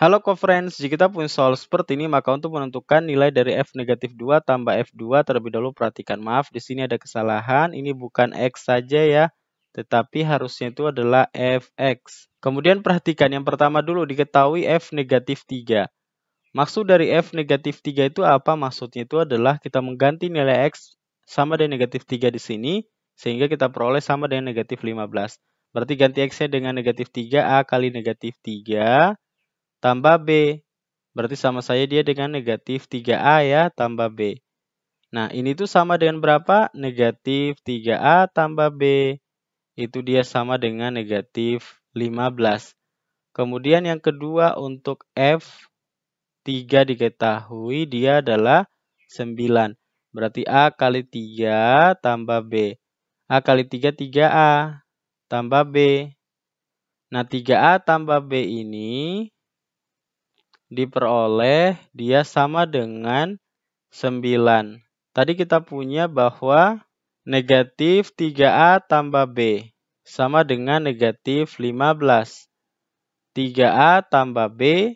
Halo friends jika kita punya soal seperti ini, maka untuk menentukan nilai dari f negatif 2 tambah f2 terlebih dahulu perhatikan. Maaf, di sini ada kesalahan, ini bukan x saja ya, tetapi harusnya itu adalah fx. Kemudian perhatikan, yang pertama dulu diketahui f negatif 3. Maksud dari f negatif 3 itu apa? Maksudnya itu adalah kita mengganti nilai x sama dengan negatif 3 di sini, sehingga kita peroleh sama dengan negatif 15. Berarti ganti x-nya dengan negatif 3, a kali negatif 3, tambah B. Berarti sama saja dia dengan negatif 3A ya, tambah B. Nah, ini tuh sama dengan berapa? Negatif 3A tambah B. Itu dia sama dengan negatif 15. Kemudian yang kedua untuk F, 3 diketahui dia adalah 9. Berarti A kali 3 tambah B. A kali 3, 3A tambah B. Nah, 3A tambah B ini diperoleh dia sama dengan 9. Tadi kita punya bahwa negatif 3A tambah B sama dengan negatif 15. 3A tambah B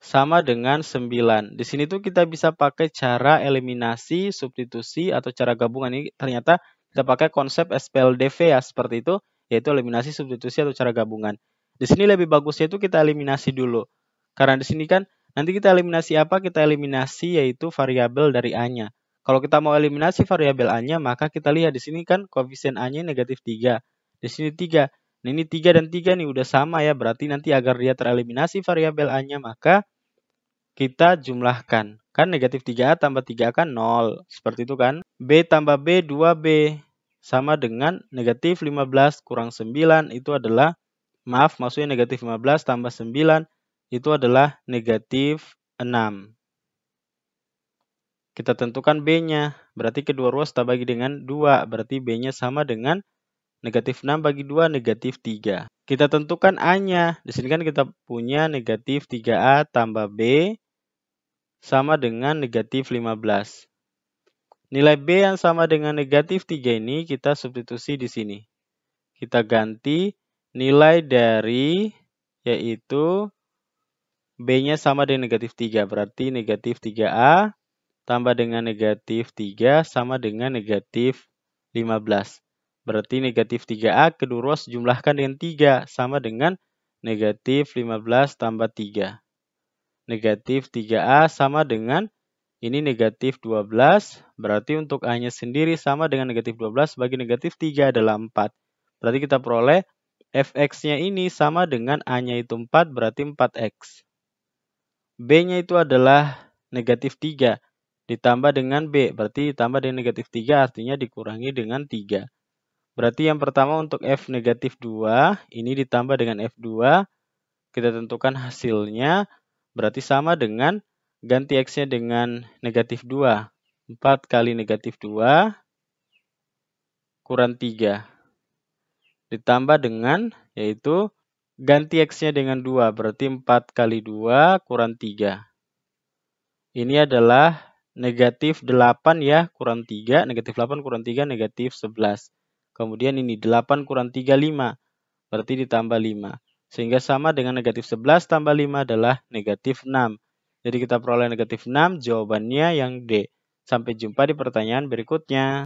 sama dengan 9. Di sini tuh kita bisa pakai cara eliminasi, substitusi, atau cara gabungan. Ini ternyata kita pakai konsep SPLDV ya, seperti itu, yaitu eliminasi, substitusi, atau cara gabungan. Di sini lebih bagusnya itu kita eliminasi dulu. Karena di sini kan nanti kita eliminasi apa? Kita eliminasi yaitu variabel dari A-nya. Kalau kita mau eliminasi variabel A-nya, maka kita lihat di sini kan koefisien A-nya negatif 3. Di sini 3. Nah, ini 3 dan 3 nih udah sama ya, berarti nanti agar dia tereliminasi variabel A-nya, maka kita jumlahkan. Kan negatif 3A tambah 3A kan 0, seperti itu kan. B tambah B 2B sama dengan negatif 15 kurang 9 itu adalah, maaf maksudnya negatif 15 tambah 9 itu adalah negatif 6. Kita tentukan B-nya, berarti kedua ruas tak bagi dengan 2, berarti B-nya sama dengan negatif 6 bagi 2, negatif 3. Kita tentukan A-nya, di sini kan kita punya negatif 3A tambah B sama dengan negatif 15. Nilai B yang sama dengan negatif 3 ini kita substitusi di sini. Kita ganti nilai dari yaitu B-nya sama dengan negatif 3, berarti negatif 3A tambah dengan negatif 3 sama dengan negatif 15. Berarti negatif 3A kedua ruas jumlahkan dengan 3 sama dengan negatif 15 tambah 3. Negatif 3A sama dengan ini negatif 12, berarti untuk A-nya sendiri sama dengan negatif 12 bagi negatif 3 adalah 4. Berarti kita peroleh fx-nya ini sama dengan A-nya itu 4, berarti 4x. B-nya itu adalah negatif 3. Ditambah dengan B, berarti ditambah dengan negatif 3 artinya dikurangi dengan 3. Berarti yang pertama untuk F negatif 2, ini ditambah dengan F2, kita tentukan hasilnya, berarti sama dengan ganti X-nya dengan negatif 2. 4 kali negatif 2, kurang 3. Ditambah dengan, yaitu Ganti X-nya dengan 2, berarti 4 kali 2 kurang 3. Ini adalah negatif 8 ya, kurang 3, negatif 8 kurang 3, negatif 11. Kemudian ini 8 kurang 3, 5. Berarti ditambah 5. Sehingga sama dengan negatif 11 tambah 5 adalah negatif 6. Jadi kita peroleh negatif 6, jawabannya yang D. Sampai jumpa di pertanyaan berikutnya.